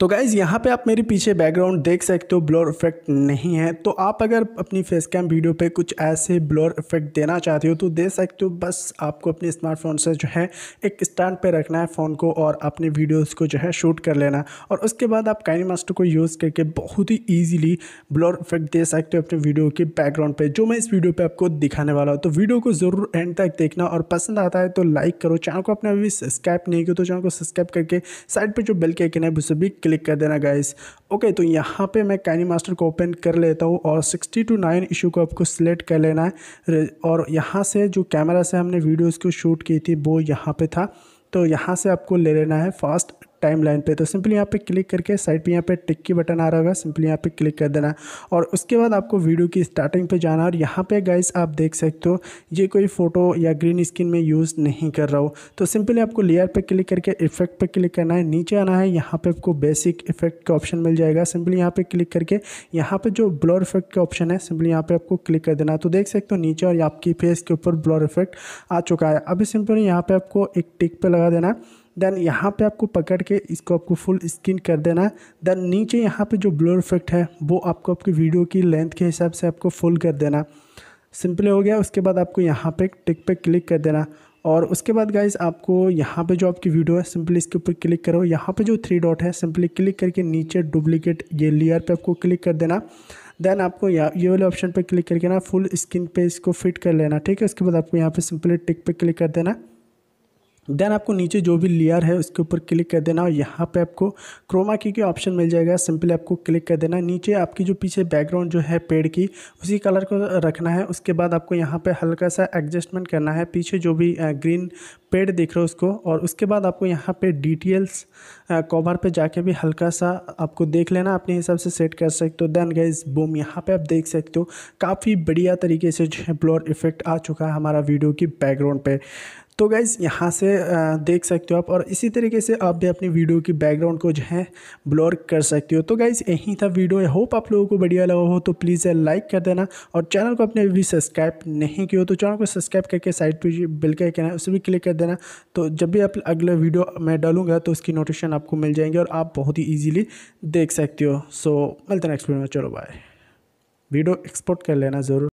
तो गाइज़ यहाँ पे आप मेरे पीछे बैकग्राउंड देख सकते हो ब्लर इफेक्ट नहीं है तो आप अगर अपनी फेस कैम वीडियो पे कुछ ऐसे ब्लर इफेक्ट देना चाहते हो तो दे सकते हो बस आपको अपने स्मार्टफोन से जो है एक स्टैंड पे रखना है फ़ोन को और अपने वीडियोस को जो है शूट कर लेना और उसके बाद आप काइनी मास्टर को यूज़ करके बहुत ही ईजिली ब्लर इफेक्ट दे सकते हो अपने वीडियो के बैकग्राउंड पर जो मैं इस वीडियो पर आपको दिखाने वाला हूँ तो वीडियो को ज़रूर एंड तक देखना और पसंद आता है तो लाइक करो चैनल को अपने अभी सब्सक्राइब नहीं किया तो चैनल को सब्सक्राइब करके साइड पर जो बेल के आइकन है उसे भी क्लिक कर देना गाइस ओके तो यहाँ पे मैं कैनी मास्टर को ओपन कर लेता हूँ और 60 टू 9 इशू को आपको सिलेक्ट कर लेना है और यहाँ से जो कैमरा से हमने वीडियोज़ को शूट की थी वो यहाँ पर था तो यहाँ से आपको ले लेना है फास्ट टाइमलाइन पे तो सिंपली यहाँ पे क्लिक करके साइड पे यहाँ पे टिक की बटन आ रहा होगा सिंपली यहाँ पे क्लिक कर देना और उसके बाद आपको वीडियो की स्टार्टिंग पे जाना और यहाँ पे गाइस आप देख सकते हो ये कोई फ़ोटो या ग्रीन स्क्रीन में यूज़ नहीं कर रहा हो तो सिंपली आपको लेयर पर क्लिक करके इफेक्ट पर क्लिक करना है नीचे आना है यहाँ पर आपको बेसिक इफेक्ट का ऑप्शन मिल जाएगा सिंपली यहाँ पर क्लिक करके यहाँ पर जो ब्लर इफेक्ट का ऑप्शन है सिंपली यहाँ पर आपको क्लिक कर देना तो देख सकते हो नीचे और आपकी फेस के ऊपर ब्लर इफेक्ट आ चुका है अभी सिंपली यहाँ पर आपको एक टिक पर लगा देना देन यहाँ पे आपको पकड़ के इसको आपको फुल स्किन कर देना है देन नीचे यहाँ पे जो ब्लर इफेक्ट है वो आपको आपकी वीडियो की लेंथ के हिसाब से आपको फुल कर देना सिंपल हो गया उसके बाद आपको यहाँ पे टिक पे क्लिक कर देना और उसके बाद गाइज आपको यहाँ पे जो आपकी वीडियो है सिंपली इसके ऊपर क्लिक करो यहाँ पे जो थ्री डॉट है सिंपली क्लिक करके नीचे डुप्लीकेट ये लेयर पे आपको क्लिक कर देना देन आपको यहाँ ये वाले ऑप्शन पे क्लिक करके ना फुल स्किन पे इसको फिट कर लेना ठीक है उसके बाद आपको यहाँ पे सिंपली टिक पे क्लिक कर देना देन आपको नीचे जो भी लेयर है उसके ऊपर क्लिक कर देना और यहाँ पे आपको क्रोमा की के ऑप्शन मिल जाएगा सिंपली आपको क्लिक कर देना नीचे आपकी जो पीछे बैकग्राउंड जो है पेड़ की उसी कलर को रखना है उसके बाद आपको यहाँ पे हल्का सा एडजस्टमेंट करना है पीछे जो भी ग्रीन पेड़ दिख रहे हो उसको और उसके बाद आपको यहाँ पे डिटेल्स कवर पे जाके भी हल्का सा आपको देख लेना अपने हिसाब से सेट कर सकते हो देन गाइज बूम यहाँ पे आप देख सकते हो काफ़ी बढ़िया तरीके से जो है ब्लॉर इफेक्ट आ चुका है हमारा वीडियो की बैकग्राउंड पर तो गाइज़ यहाँ से देख सकते हो आप और इसी तरीके से आप भी अपनी वीडियो की बैकग्राउंड को जो है ब्लॉर कर सकते हो तो गाइज़ यहीं था वीडियो आई होप आप लोगों को बढ़िया लगा हो तो प्लीज़ लाइक कर देना और चैनल को अपने भी सब्सक्राइब नहीं किया हो तो चैनल को सब्सक्राइब करके साइड पर बिल का कहना है उसे भी क्लिक कर देना तो जब भी आप अगले वीडियो मैं डालूंगा तो उसकी नोटिफिकेशन आपको मिल जाएंगे और आप बहुत ही ईजिली देख सकते हो सो मिलते हैं नेक्स्ट वीडियो में चलो बाय वीडियो एक्सपोर्ट कर लेना ज़रूर